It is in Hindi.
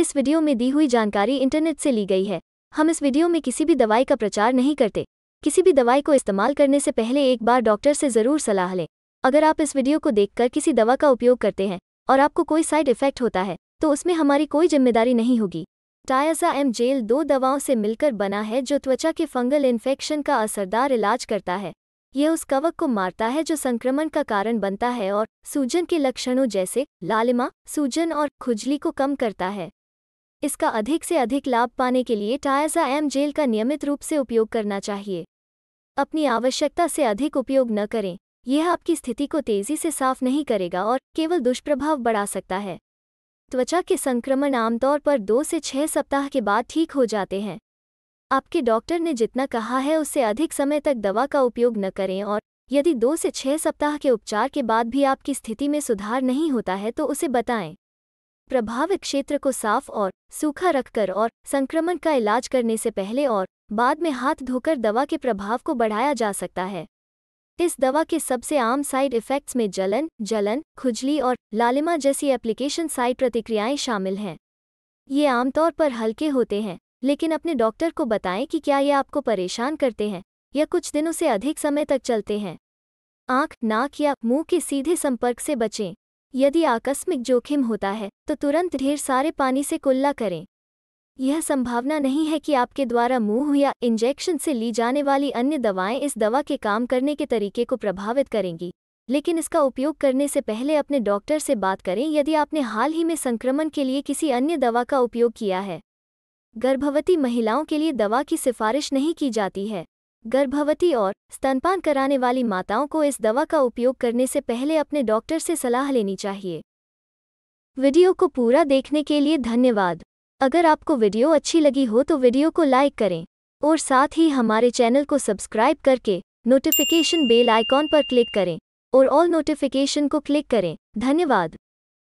इस वीडियो में दी हुई जानकारी इंटरनेट से ली गई है हम इस वीडियो में किसी भी दवाई का प्रचार नहीं करते किसी भी दवाई को इस्तेमाल करने से पहले एक बार डॉक्टर से ज़रूर सलाह लें अगर आप इस वीडियो को देखकर किसी दवा का उपयोग करते हैं और आपको कोई साइड इफेक्ट होता है तो उसमें हमारी कोई जिम्मेदारी नहीं होगी टायाजा एम जेल दो दवाओं से मिलकर बना है जो त्वचा के फंगल इन्फेक्शन का असरदार इलाज करता है यह उस कवक को मारता है जो संक्रमण का कारण बनता है और सूजन के लक्षणों जैसे लालिमा सूजन और खुजली को कम करता है इसका अधिक से अधिक लाभ पाने के लिए टायजा एम जेल का नियमित रूप से उपयोग करना चाहिए अपनी आवश्यकता से अधिक उपयोग न करें यह आपकी स्थिति को तेजी से साफ नहीं करेगा और केवल दुष्प्रभाव बढ़ा सकता है त्वचा के संक्रमण आमतौर पर दो से छह सप्ताह के बाद ठीक हो जाते हैं आपके डॉक्टर ने जितना कहा है उससे अधिक समय तक दवा का उपयोग न करें और यदि दो से छह सप्ताह के उपचार के बाद भी आपकी स्थिति में सुधार नहीं होता है तो उसे बताएं प्रभावित क्षेत्र को साफ और सूखा रखकर और संक्रमण का इलाज करने से पहले और बाद में हाथ धोकर दवा के प्रभाव को बढ़ाया जा सकता है इस दवा के सबसे आम साइड इफ़ेक्ट्स में जलन जलन खुजली और लालिमा जैसी एप्लीकेशन साइड प्रतिक्रियाएं शामिल हैं ये आमतौर पर हल्के होते हैं लेकिन अपने डॉक्टर को बताएं कि क्या ये आपको परेशान करते हैं या कुछ दिनों से अधिक समय तक चलते हैं आंख नाक या मुंह के सीधे संपर्क से बचें यदि आकस्मिक जोखिम होता है तो तुरंत ढेर सारे पानी से कुल्ला करें यह संभावना नहीं है कि आपके द्वारा मुंह या इंजेक्शन से ली जाने वाली अन्य दवाएं इस दवा के काम करने के तरीके को प्रभावित करेंगी लेकिन इसका उपयोग करने से पहले अपने डॉक्टर से बात करें यदि आपने हाल ही में संक्रमण के लिए किसी अन्य दवा का उपयोग किया है गर्भवती महिलाओं के लिए दवा की सिफारिश नहीं की जाती है गर्भवती और स्तनपान कराने वाली माताओं को इस दवा का उपयोग करने से पहले अपने डॉक्टर से सलाह लेनी चाहिए वीडियो को पूरा देखने के लिए धन्यवाद अगर आपको वीडियो अच्छी लगी हो तो वीडियो को लाइक करें और साथ ही हमारे चैनल को सब्सक्राइब करके नोटिफिकेशन बेल आइकॉन पर क्लिक करें और ऑल नोटिफिकेशन को क्लिक करें धन्यवाद